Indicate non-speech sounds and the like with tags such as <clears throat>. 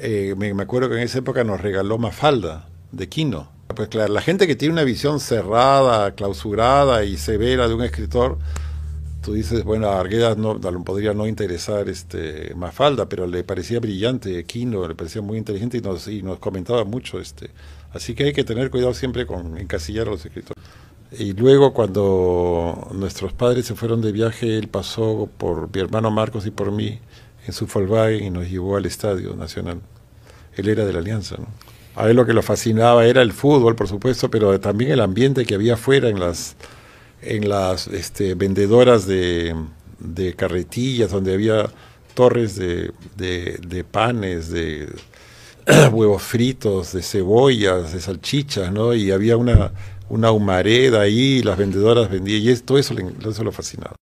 Eh, me, acuerdo que en esa época nos regaló Mafalda de Quino. Pues claro, la gente que tiene una visión cerrada, clausurada y severa de un escritor, tú dices, bueno, a Arguedas no, podría no interesar este Mafalda, pero le parecía brillante Quino, le parecía muy inteligente y nos, y nos comentaba mucho. este Así que hay que tener cuidado siempre con encasillar a los escritores. Y luego cuando nuestros padres se fueron de viaje, él pasó por mi hermano Marcos y por mí en su Falbae y nos llevó al Estadio Nacional. Él era de la Alianza, A él lo que lo fascinaba era el fútbol, por supuesto, pero también el ambiente que había afuera en las, en las este, vendedoras de, carretillas, donde había torres de, panes, de <clears throat> huevos fritos, de cebollas, de salchichas, Y había una, una humareda ahí, las vendedoras vendían, y todo eso, eso lo fascinaba.